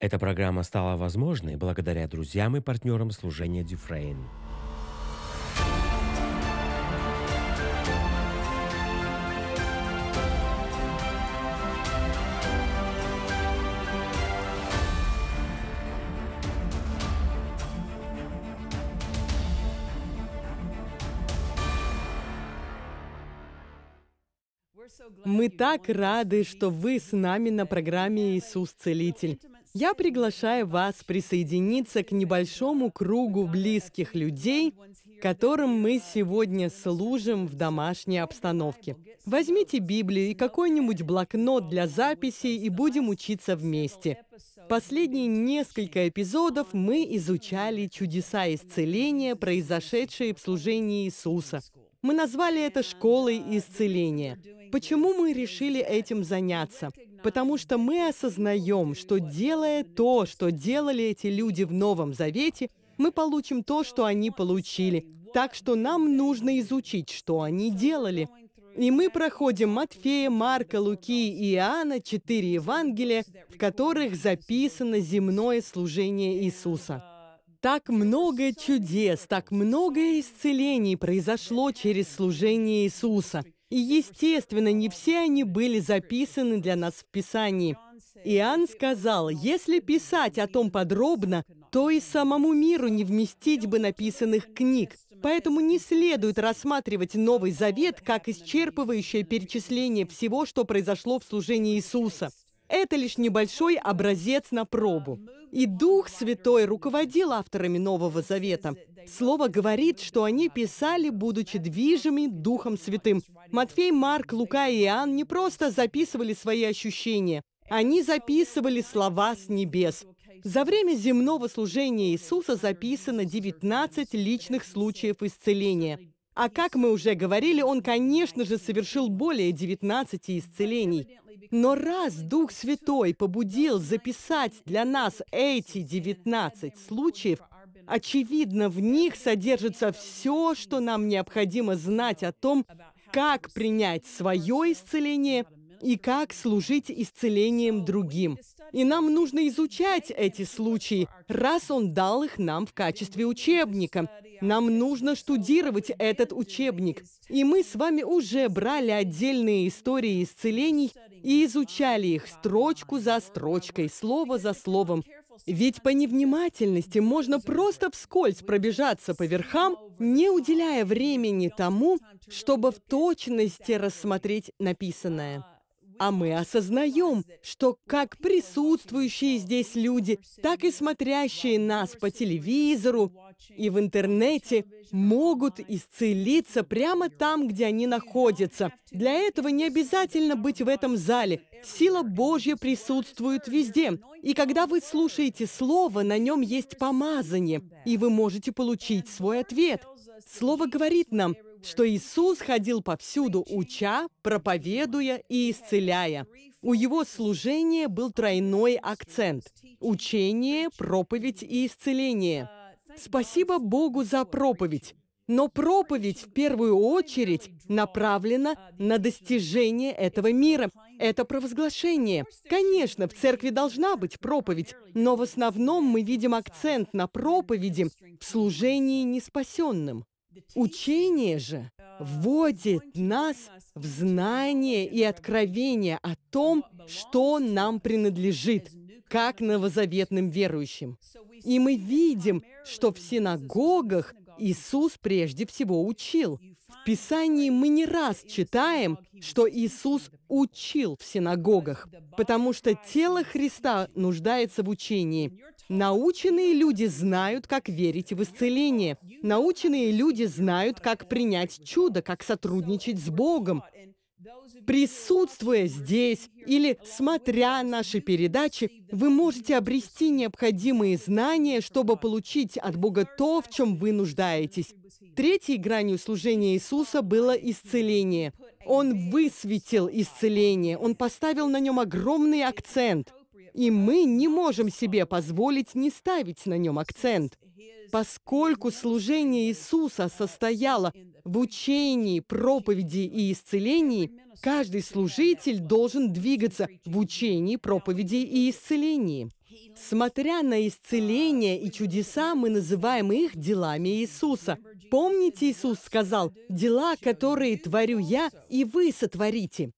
Эта программа стала возможной благодаря друзьям и партнерам служения Дюфрейн. Мы так рады, что вы с нами на программе «Иисус Целитель». Я приглашаю вас присоединиться к небольшому кругу близких людей, которым мы сегодня служим в домашней обстановке. Возьмите Библию и какой-нибудь блокнот для записей и будем учиться вместе. Последние несколько эпизодов мы изучали чудеса исцеления, произошедшие в служении Иисуса. Мы назвали это «Школой исцеления». Почему мы решили этим заняться? потому что мы осознаем, что делая то, что делали эти люди в Новом Завете, мы получим то, что они получили. Так что нам нужно изучить, что они делали. И мы проходим Матфея, Марка, Луки и Иоанна, четыре Евангелия, в которых записано земное служение Иисуса. Так много чудес, так много исцелений произошло через служение Иисуса – и, естественно, не все они были записаны для нас в Писании. Иоанн сказал, если писать о том подробно, то и самому миру не вместить бы написанных книг. Поэтому не следует рассматривать Новый Завет как исчерпывающее перечисление всего, что произошло в служении Иисуса. Это лишь небольшой образец на пробу. И Дух Святой руководил авторами Нового Завета. Слово говорит, что они писали, будучи движимы Духом Святым. Матфей, Марк, Лука и Иоанн не просто записывали свои ощущения. Они записывали слова с небес. За время земного служения Иисуса записано 19 личных случаев исцеления. А как мы уже говорили, он, конечно же, совершил более 19 исцелений. Но раз Дух Святой побудил записать для нас эти 19 случаев, очевидно, в них содержится все, что нам необходимо знать о том, как принять свое исцеление – и как служить исцелением другим. И нам нужно изучать эти случаи, раз Он дал их нам в качестве учебника. Нам нужно штудировать этот учебник. И мы с вами уже брали отдельные истории исцелений и изучали их строчку за строчкой, слово за словом. Ведь по невнимательности можно просто вскользь пробежаться по верхам, не уделяя времени тому, чтобы в точности рассмотреть написанное а мы осознаем, что как присутствующие здесь люди, так и смотрящие нас по телевизору и в интернете могут исцелиться прямо там, где они находятся. Для этого не обязательно быть в этом зале. Сила Божья присутствует везде. И когда вы слушаете Слово, на нем есть помазание, и вы можете получить свой ответ. Слово говорит нам, что Иисус ходил повсюду, уча, проповедуя и исцеляя. У его служения был тройной акцент – учение, проповедь и исцеление. Спасибо Богу за проповедь. Но проповедь в первую очередь направлена на достижение этого мира. Это провозглашение. Конечно, в церкви должна быть проповедь, но в основном мы видим акцент на проповеди в служении неспасенным. Учение же вводит нас в знание и откровение о том, что нам принадлежит, как новозаветным верующим. И мы видим, что в синагогах Иисус прежде всего учил. В Писании мы не раз читаем, что Иисус учил в синагогах, потому что тело Христа нуждается в учении. Наученные люди знают, как верить в исцеление. Наученные люди знают, как принять чудо, как сотрудничать с Богом. Присутствуя здесь или смотря наши передачи, вы можете обрести необходимые знания, чтобы получить от Бога то, в чем вы нуждаетесь. Третьей гранью служения Иисуса было исцеление. Он высветил исцеление, он поставил на нем огромный акцент. И мы не можем себе позволить не ставить на нем акцент. Поскольку служение Иисуса состояло в учении, проповеди и исцелении, каждый служитель должен двигаться в учении, проповеди и исцелении. Смотря на исцеление и чудеса, мы называем их делами Иисуса. Помните, Иисус сказал, «Дела, которые творю я, и вы сотворите».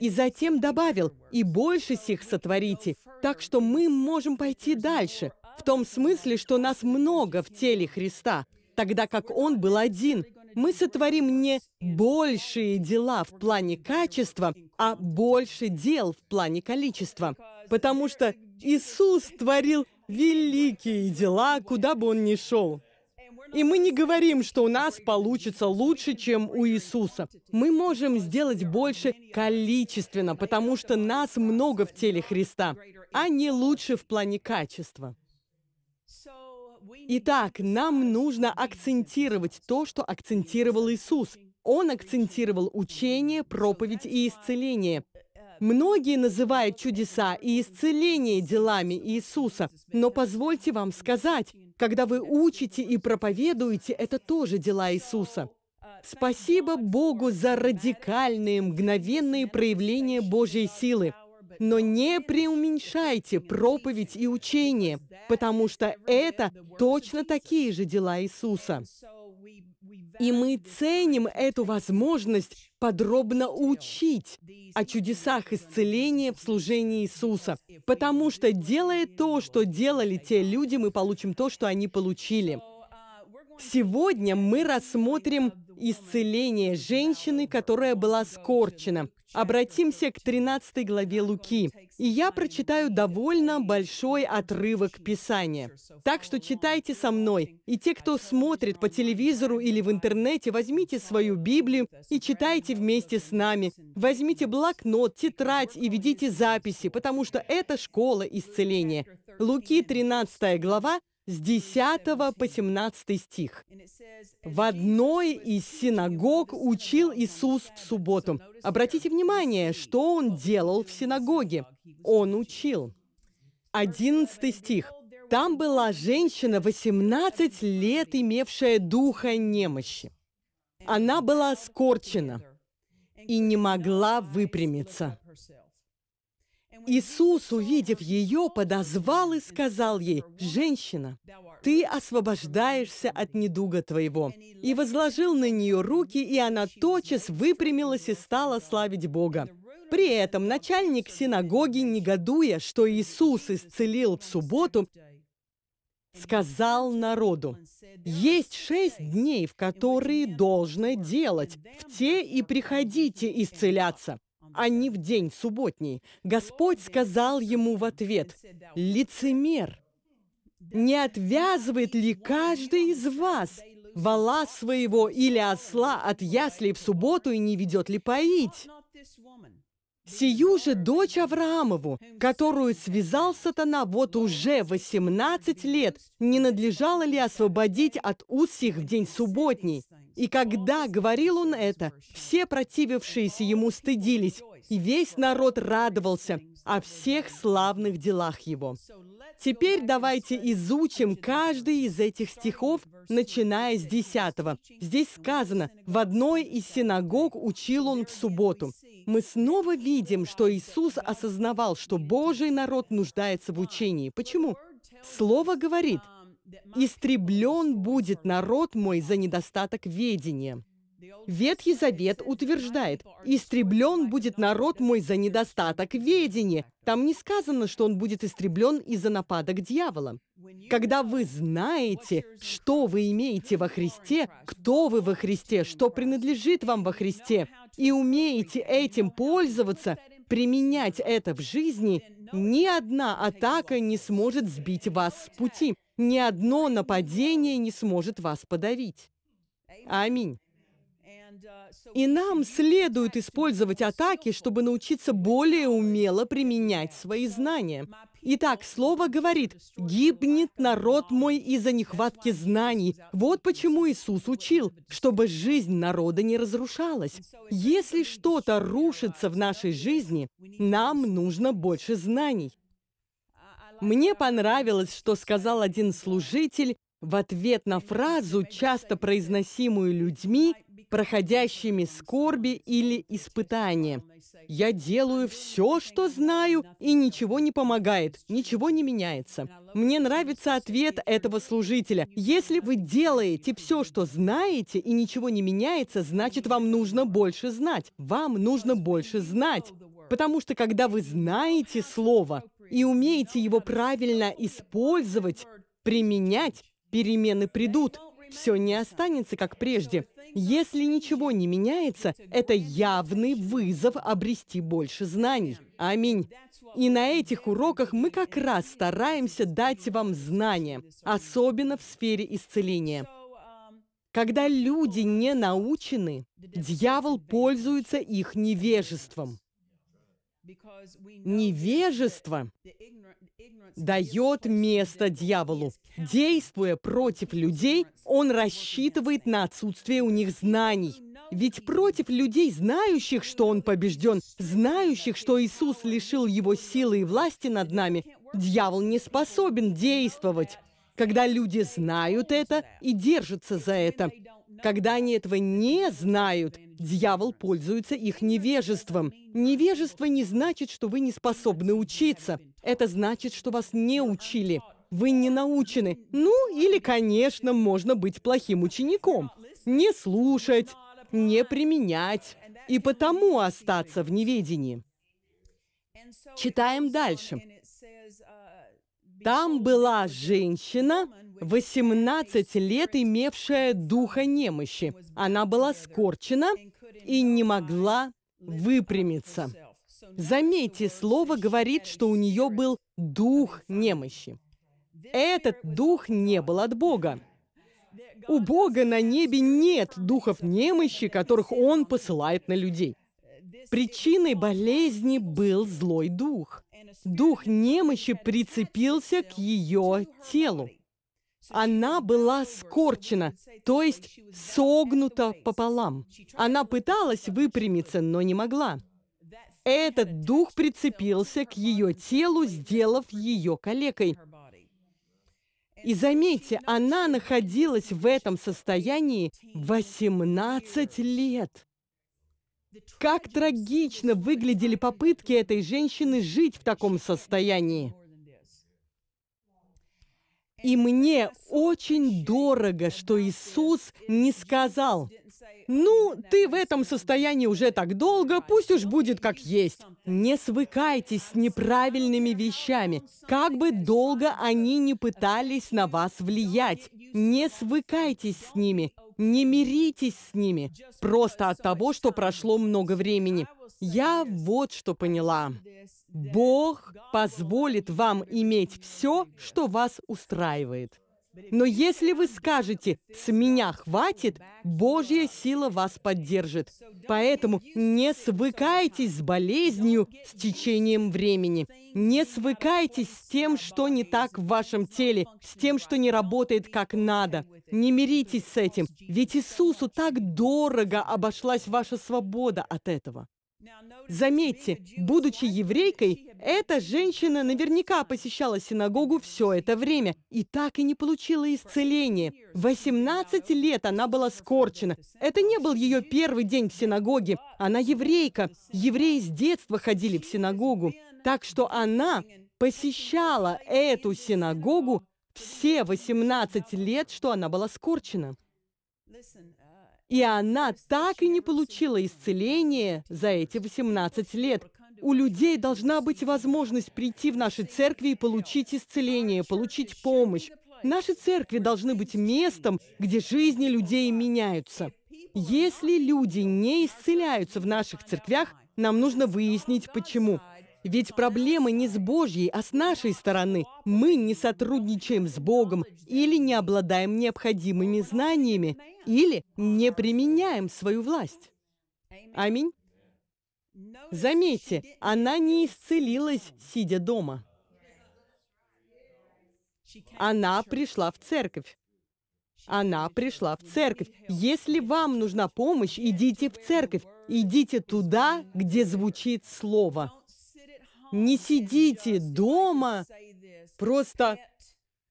И затем добавил, «И больше сих сотворите». Так что мы можем пойти дальше, в том смысле, что нас много в теле Христа, тогда как Он был один. Мы сотворим не большие дела в плане качества, а больше дел в плане количества. Потому что Иисус творил великие дела, куда бы Он ни шел. И мы не говорим, что у нас получится лучше, чем у Иисуса. Мы можем сделать больше количественно, потому что нас много в теле Христа, а не лучше в плане качества. Итак, нам нужно акцентировать то, что акцентировал Иисус. Он акцентировал учение, проповедь и исцеление. Многие называют чудеса и исцеление делами Иисуса, но позвольте вам сказать, когда вы учите и проповедуете, это тоже дела Иисуса. Спасибо Богу за радикальные, мгновенные проявления Божьей силы. Но не преуменьшайте проповедь и учение, потому что это точно такие же дела Иисуса. И мы ценим эту возможность подробно учить о чудесах исцеления в служении Иисуса, потому что, делая то, что делали те люди, мы получим то, что они получили. Сегодня мы рассмотрим исцеление женщины, которая была скорчена. Обратимся к 13 главе Луки, и я прочитаю довольно большой отрывок Писания. Так что читайте со мной, и те, кто смотрит по телевизору или в интернете, возьмите свою Библию и читайте вместе с нами. Возьмите блокнот, тетрадь и ведите записи, потому что это школа исцеления. Луки 13 глава с 10 по 17 стих. В одной из синагог учил Иисус в субботу. Обратите внимание, что он делал в синагоге. Он учил. 11 стих. Там была женщина 18 лет, имевшая духа немощи. Она была скорчена и не могла выпрямиться. Иисус, увидев ее, подозвал и сказал ей, «Женщина, ты освобождаешься от недуга твоего». И возложил на нее руки, и она тотчас выпрямилась и стала славить Бога. При этом начальник синагоги, негодуя, что Иисус исцелил в субботу, сказал народу, «Есть шесть дней, в которые должно делать, в те и приходите исцеляться» а не в день субботний. Господь сказал ему в ответ, «Лицемер, не отвязывает ли каждый из вас вала своего или осла от ясли в субботу и не ведет ли поить?» Сию же дочь Авраамову, которую связал сатана вот уже 18 лет, не надлежало ли освободить от уз сих в день субботний? И когда говорил он это, все противившиеся ему стыдились, и весь народ радовался о всех славных делах его. Теперь давайте изучим каждый из этих стихов, начиная с 10. Здесь сказано, в одной из синагог учил он в субботу. Мы снова видим, что Иисус осознавал, что Божий народ нуждается в учении. Почему? Слово говорит – истреблен будет народ мой за недостаток ведения». Ветхий Завет утверждает, «Истреблен будет народ мой за недостаток ведения». Там не сказано, что он будет истреблен из-за нападок дьявола. Когда вы знаете, что вы имеете во Христе, кто вы во Христе, что принадлежит вам во Христе, и умеете этим пользоваться, применять это в жизни, ни одна атака не сможет сбить вас с пути ни одно нападение не сможет вас подавить. Аминь. И нам следует использовать атаки, чтобы научиться более умело применять свои знания. Итак, слово говорит, «Гибнет народ мой из-за нехватки знаний». Вот почему Иисус учил, чтобы жизнь народа не разрушалась. Если что-то рушится в нашей жизни, нам нужно больше знаний. Мне понравилось, что сказал один служитель в ответ на фразу, часто произносимую людьми, проходящими скорби или испытания. «Я делаю все, что знаю, и ничего не помогает, ничего не меняется». Мне нравится ответ этого служителя. Если вы делаете все, что знаете, и ничего не меняется, значит, вам нужно больше знать. Вам нужно больше знать. Потому что когда вы знаете Слово, и умеете его правильно использовать, применять, перемены придут. Все не останется, как прежде. Если ничего не меняется, это явный вызов обрести больше знаний. Аминь. И на этих уроках мы как раз стараемся дать вам знания, особенно в сфере исцеления. Когда люди не научены, дьявол пользуется их невежеством. Невежество дает место дьяволу. Действуя против людей, он рассчитывает на отсутствие у них знаний. Ведь против людей, знающих, что он побежден, знающих, что Иисус лишил его силы и власти над нами, дьявол не способен действовать. Когда люди знают это и держатся за это, когда они этого не знают, дьявол пользуется их невежеством. Невежество не значит, что вы не способны учиться. Это значит, что вас не учили. Вы не научены. Ну, или, конечно, можно быть плохим учеником. Не слушать, не применять. И потому остаться в неведении. Читаем дальше. Там была женщина, 18 лет имевшая духа немощи. Она была скорчена и не могла выпрямиться. Заметьте, слово говорит, что у нее был дух немощи. Этот дух не был от Бога. У Бога на небе нет духов немощи, которых Он посылает на людей. Причиной болезни был злой дух – дух немощи прицепился к ее телу. Она была скорчена, то есть согнута пополам. Она пыталась выпрямиться, но не могла. Этот дух прицепился к ее телу, сделав ее калекой. И заметьте, она находилась в этом состоянии 18 лет. Как трагично выглядели попытки этой женщины жить в таком состоянии. И мне очень дорого, что Иисус не сказал, «Ну, ты в этом состоянии уже так долго, пусть уж будет как есть». Не свыкайтесь с неправильными вещами, как бы долго они ни пытались на вас влиять. Не свыкайтесь с ними. Не миритесь с ними просто от того, что прошло много времени. Я вот что поняла. Бог позволит вам иметь все, что вас устраивает. Но если вы скажете «с меня хватит», Божья сила вас поддержит. Поэтому не свыкайтесь с болезнью с течением времени. Не свыкайтесь с тем, что не так в вашем теле, с тем, что не работает как надо. Не миритесь с этим, ведь Иисусу так дорого обошлась ваша свобода от этого. Заметьте, будучи еврейкой, эта женщина наверняка посещала синагогу все это время и так и не получила исцеления. 18 лет она была скорчена. Это не был ее первый день в синагоге. Она еврейка. Евреи с детства ходили в синагогу. Так что она посещала эту синагогу все 18 лет, что она была скорчена. И она так и не получила исцеление за эти 18 лет. У людей должна быть возможность прийти в наши церкви и получить исцеление, получить помощь. Наши церкви должны быть местом, где жизни людей меняются. Если люди не исцеляются в наших церквях, нам нужно выяснить, почему. Ведь проблемы не с Божьей, а с нашей стороны. Мы не сотрудничаем с Богом или не обладаем необходимыми знаниями, или не применяем свою власть. Аминь. Заметьте, она не исцелилась, сидя дома. Она пришла в церковь. Она пришла в церковь. Если вам нужна помощь, идите в церковь. Идите туда, где звучит слово. Не сидите дома, просто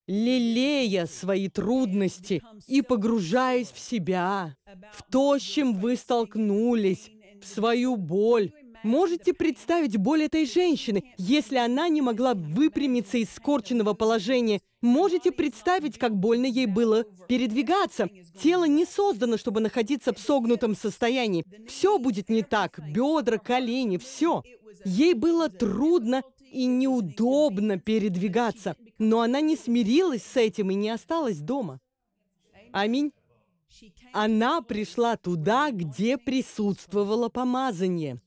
лелея свои трудности и погружаясь в себя, в то, с чем вы столкнулись, в свою боль. Можете представить боль этой женщины, если она не могла выпрямиться из скорченного положения? Можете представить, как больно ей было передвигаться? Тело не создано, чтобы находиться в согнутом состоянии. Все будет не так. Бедра, колени, все. Ей было трудно и неудобно передвигаться, но она не смирилась с этим и не осталась дома. Аминь. Она пришла туда, где присутствовало помазание,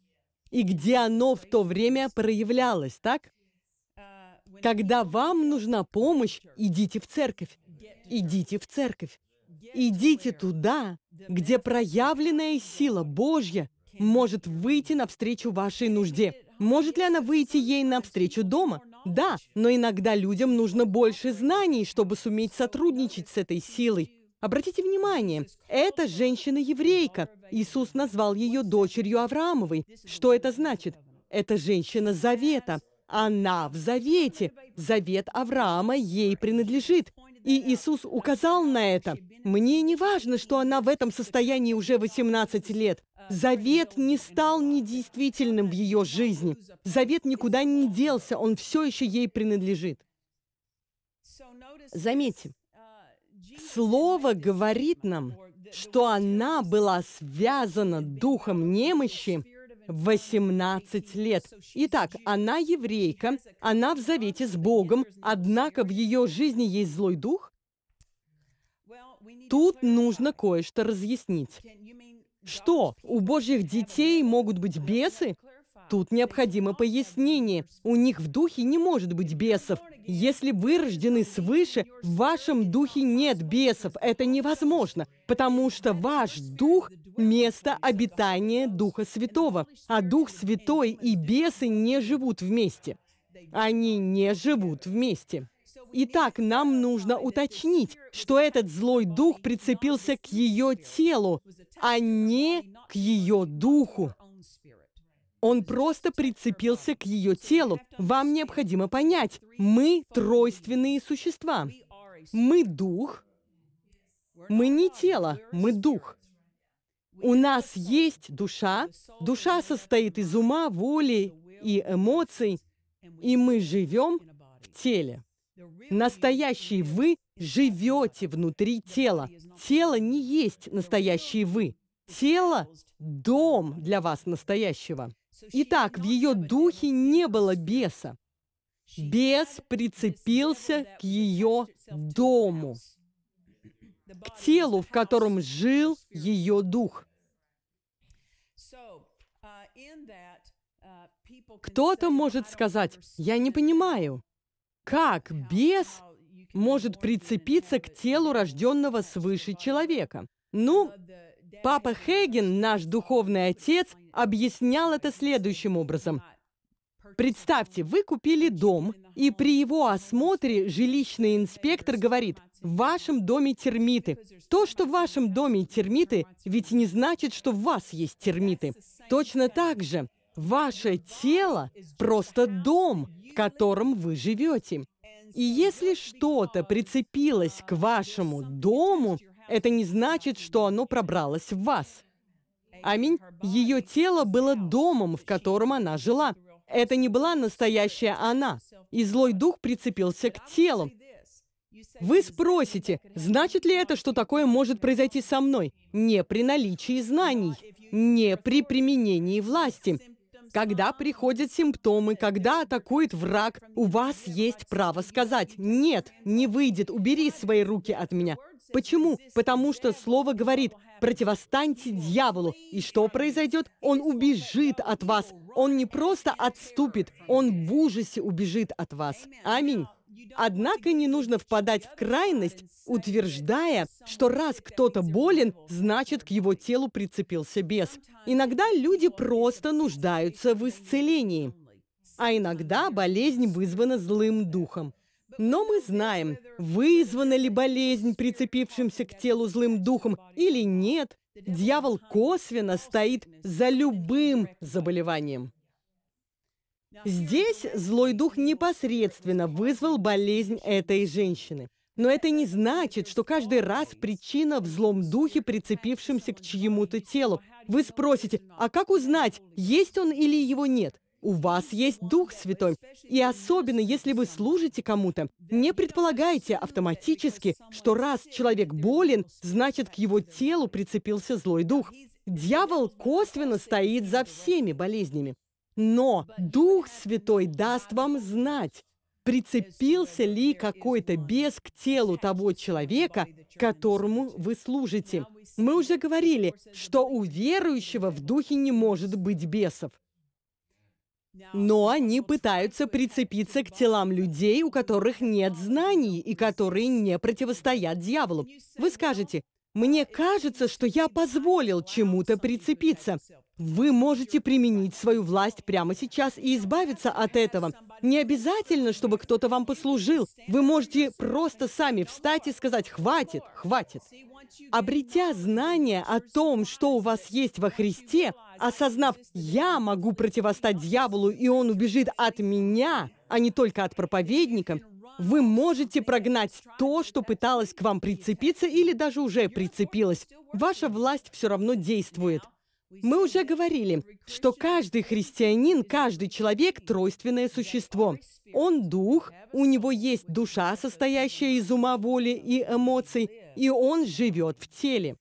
и где оно в то время проявлялось, так? Когда вам нужна помощь, идите в церковь. Идите в церковь. Идите туда, где проявленная сила Божья может выйти навстречу вашей нужде. Может ли она выйти ей навстречу дома? Да, но иногда людям нужно больше знаний, чтобы суметь сотрудничать с этой силой. Обратите внимание, эта женщина-еврейка. Иисус назвал ее дочерью Авраамовой. Что это значит? Это женщина завета. Она в завете. Завет Авраама ей принадлежит. И Иисус указал на это. Мне не важно, что она в этом состоянии уже 18 лет. Завет не стал недействительным в ее жизни. Завет никуда не делся, он все еще ей принадлежит. Заметьте, Слово говорит нам, что она была связана духом немощи 18 лет. Итак, она еврейка, она в завете с Богом, однако в ее жизни есть злой дух? Тут нужно кое-что разъяснить. Что, у Божьих детей могут быть бесы? Тут необходимо пояснение. У них в духе не может быть бесов. Если вы рождены свыше, в вашем духе нет бесов. Это невозможно, потому что ваш дух – место обитания Духа Святого. А Дух Святой и бесы не живут вместе. Они не живут вместе. Итак, нам нужно уточнить, что этот злой дух прицепился к ее телу, а не к ее духу. Он просто прицепился к ее телу. Вам необходимо понять, мы тройственные существа. Мы дух, мы не тело, мы дух. У нас есть душа. Душа состоит из ума, воли и эмоций, и мы живем в теле. Настоящий вы живете внутри тела. Тело не есть настоящий вы. Тело – дом для вас настоящего. Итак, в ее духе не было беса. Бес прицепился к ее дому, к телу, в котором жил ее дух. Кто-то может сказать, я не понимаю, как бес может прицепиться к телу рожденного свыше человека. Ну, папа Хейген, наш духовный отец, объяснял это следующим образом. Представьте, вы купили дом, и при его осмотре жилищный инспектор говорит, в вашем доме термиты. То, что в вашем доме термиты, ведь не значит, что в вас есть термиты. Точно так же, ваше тело – просто дом, в котором вы живете. И если что-то прицепилось к вашему дому, это не значит, что оно пробралось в вас. Аминь. Ее тело было домом, в котором она жила. Это не была настоящая она. И злой дух прицепился к телу. Вы спросите, значит ли это, что такое может произойти со мной? Не при наличии знаний, не при применении власти. Когда приходят симптомы, когда атакует враг, у вас есть право сказать «нет, не выйдет, убери свои руки от меня». Почему? Потому что слово говорит противостаньте дьяволу. И что произойдет? Он убежит от вас. Он не просто отступит, он в ужасе убежит от вас. Аминь. Однако не нужно впадать в крайность, утверждая, что раз кто-то болен, значит, к его телу прицепился бес. Иногда люди просто нуждаются в исцелении, а иногда болезнь вызвана злым духом. Но мы знаем, вызвана ли болезнь прицепившимся к телу злым духом или нет, дьявол косвенно стоит за любым заболеванием. Здесь злой дух непосредственно вызвал болезнь этой женщины. Но это не значит, что каждый раз причина в злом духе, прицепившемся к чьему-то телу. Вы спросите, а как узнать, есть он или его нет? У вас есть Дух Святой. И особенно, если вы служите кому-то, не предполагайте автоматически, что раз человек болен, значит, к его телу прицепился злой дух. Дьявол косвенно стоит за всеми болезнями. Но Дух Святой даст вам знать, прицепился ли какой-то бес к телу того человека, которому вы служите. Мы уже говорили, что у верующего в духе не может быть бесов. Но они пытаются прицепиться к телам людей, у которых нет знаний и которые не противостоят дьяволу. Вы скажете, «Мне кажется, что я позволил чему-то прицепиться». Вы можете применить свою власть прямо сейчас и избавиться от этого. Не обязательно, чтобы кто-то вам послужил. Вы можете просто сами встать и сказать «хватит, хватит». Обретя знание о том, что у вас есть во Христе, осознав, я могу противостать дьяволу, и он убежит от меня, а не только от проповедника, вы можете прогнать то, что пыталось к вам прицепиться или даже уже прицепилось. Ваша власть все равно действует. Мы уже говорили, что каждый христианин, каждый человек – тройственное существо. Он – дух, у него есть душа, состоящая из ума, воли и эмоций, и он живет в теле.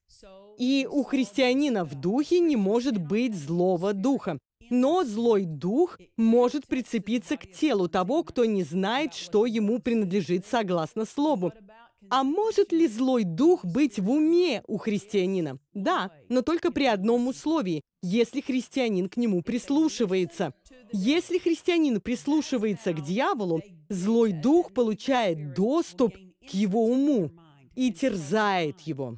И у христианина в духе не может быть злого духа. Но злой дух может прицепиться к телу того, кто не знает, что ему принадлежит согласно слову. А может ли злой дух быть в уме у христианина? Да, но только при одном условии, если христианин к нему прислушивается. Если христианин прислушивается к дьяволу, злой дух получает доступ к его уму и терзает его.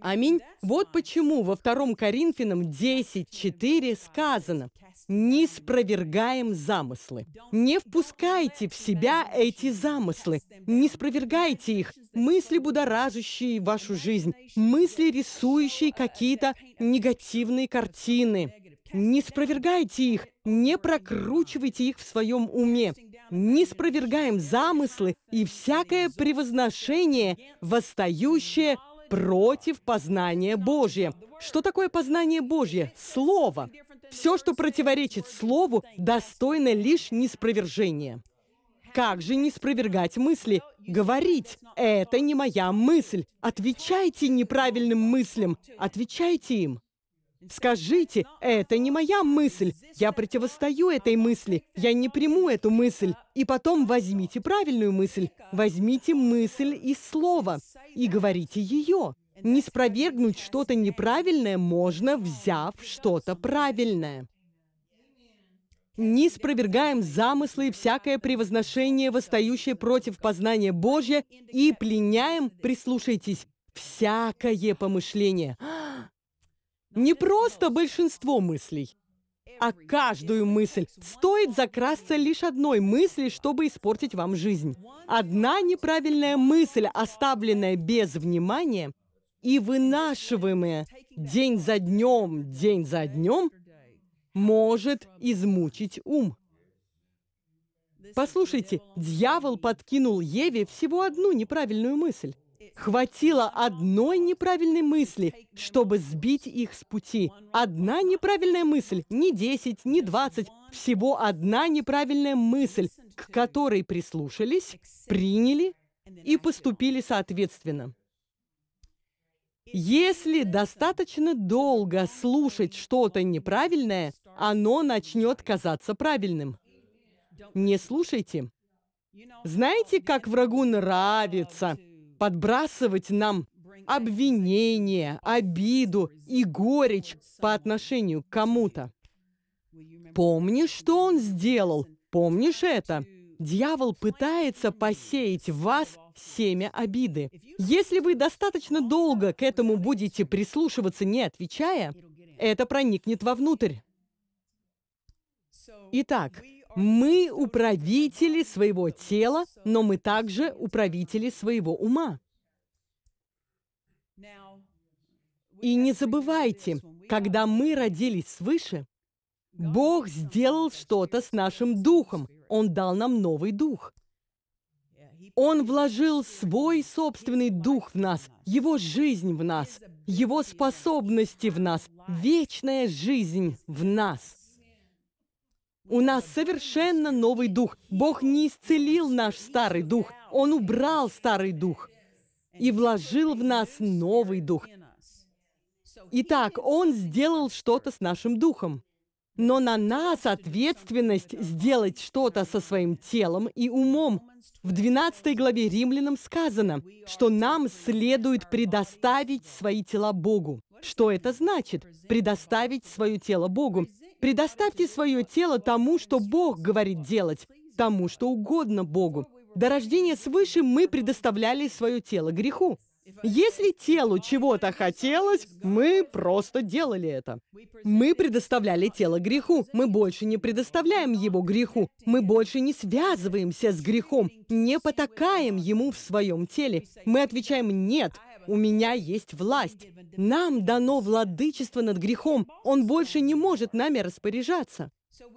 Аминь. Вот почему во 2 Коринфянам 10.4 сказано «Не спровергаем замыслы». Не впускайте в себя эти замыслы. Не спровергайте их. Мысли, будоражащие вашу жизнь. Мысли, рисующие какие-то негативные картины. Не спровергайте их, не прокручивайте их в своем уме. Не спровергаем замыслы и всякое превозношение, восстающее против познания Божье. Что такое познание Божье? Слово. Все, что противоречит Слову, достойно лишь неспровержения. Как же не спровергать мысли? Говорить – это не моя мысль. Отвечайте неправильным мыслям. Отвечайте им. Скажите, это не моя мысль. Я противостою этой мысли. Я не приму эту мысль. И потом возьмите правильную мысль. Возьмите мысль из слова и говорите ее. Не спровергнуть что-то неправильное можно, взяв что-то правильное. Не спровергаем замыслы и всякое превозношение, восстающее против познания Божия и пленяем, прислушайтесь, всякое помышление. А, не просто большинство мыслей, а каждую мысль. Стоит закрасться лишь одной мысли, чтобы испортить вам жизнь. Одна неправильная мысль, оставленная без внимания и вынашиваемая день за днем, день за днем, может измучить ум. Послушайте, дьявол подкинул Еве всего одну неправильную мысль. Хватило одной неправильной мысли, чтобы сбить их с пути. Одна неправильная мысль, не 10, не 20, всего одна неправильная мысль, к которой прислушались, приняли и поступили соответственно. Если достаточно долго слушать что-то неправильное, оно начнет казаться правильным. Не слушайте. Знаете, как врагу нравится – подбрасывать нам обвинение, обиду и горечь по отношению к кому-то. Помнишь, что он сделал? Помнишь это? Дьявол пытается посеять в вас семя обиды. Если вы достаточно долго к этому будете прислушиваться, не отвечая, это проникнет вовнутрь. Итак, мы управители своего тела, но мы также управители своего ума. И не забывайте, когда мы родились свыше, Бог сделал что-то с нашим духом. Он дал нам новый дух. Он вложил свой собственный дух в нас, его жизнь в нас, его способности в нас, вечная жизнь в нас. У нас совершенно новый дух. Бог не исцелил наш старый дух. Он убрал старый дух и вложил в нас новый дух. Итак, Он сделал что-то с нашим духом. Но на нас ответственность сделать что-то со своим телом и умом. В 12 главе Римлянам сказано, что нам следует предоставить свои тела Богу. Что это значит? Предоставить свое тело Богу. Предоставьте свое тело тому, что Бог говорит делать, тому, что угодно Богу. До рождения свыше мы предоставляли свое тело греху. Если телу чего-то хотелось, мы просто делали это. Мы предоставляли тело греху. Мы больше не предоставляем его греху. Мы больше не связываемся с грехом, не потакаем ему в своем теле. Мы отвечаем «нет» у меня есть власть. Нам дано владычество над грехом. Он больше не может нами распоряжаться.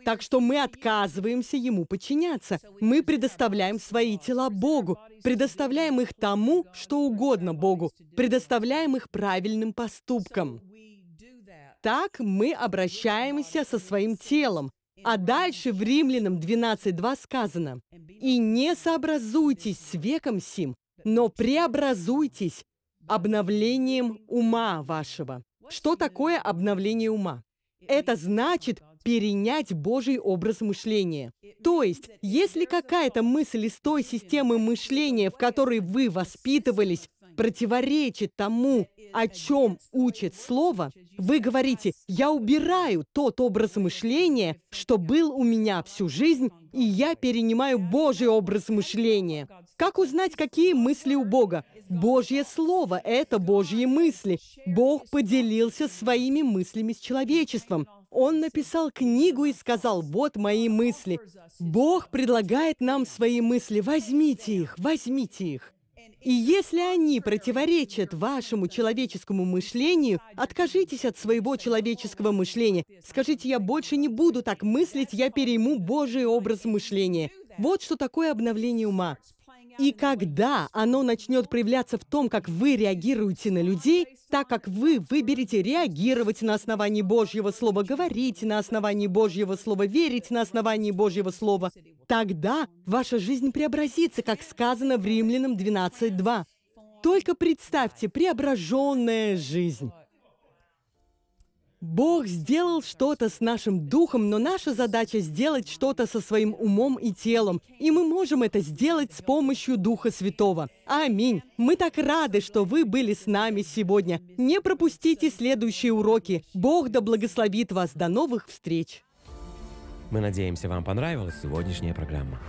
Так что мы отказываемся ему подчиняться. Мы предоставляем свои тела Богу, предоставляем их тому, что угодно Богу, предоставляем их правильным поступкам. Так мы обращаемся со своим телом, а дальше в Римлянам 12.2 сказано, «И не сообразуйтесь с веком сим, но преобразуйтесь обновлением ума вашего. Что такое обновление ума? Это значит перенять Божий образ мышления. То есть, если какая-то мысль из той системы мышления, в которой вы воспитывались, противоречит тому, о чем учит Слово, вы говорите, я убираю тот образ мышления, что был у меня всю жизнь, и я перенимаю Божий образ мышления. Как узнать, какие мысли у Бога? Божье Слово – это Божьи мысли. Бог поделился своими мыслями с человечеством. Он написал книгу и сказал, вот мои мысли. Бог предлагает нам свои мысли, возьмите их, возьмите их. И если они противоречат вашему человеческому мышлению, откажитесь от своего человеческого мышления. Скажите, я больше не буду так мыслить, я перейму Божий образ мышления. Вот что такое обновление ума. И когда оно начнет проявляться в том, как вы реагируете на людей, так как вы выберете реагировать на основании Божьего Слова, говорить на основании Божьего Слова, верить на основании Божьего Слова, тогда ваша жизнь преобразится, как сказано в Римлянам 12.2. Только представьте преображенная жизнь. Бог сделал что-то с нашим духом, но наша задача сделать что-то со своим умом и телом. И мы можем это сделать с помощью Духа Святого. Аминь. Мы так рады, что вы были с нами сегодня. Не пропустите следующие уроки. Бог да благословит вас. До новых встреч. Мы надеемся, вам понравилась сегодняшняя программа.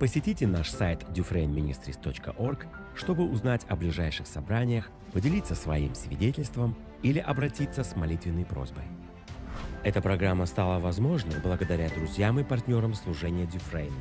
Посетите наш сайт dufrainministries.org, чтобы узнать о ближайших собраниях, поделиться своим свидетельством – или обратиться с молитвенной просьбой. Эта программа стала возможной благодаря друзьям и партнерам служения Дюфрейн.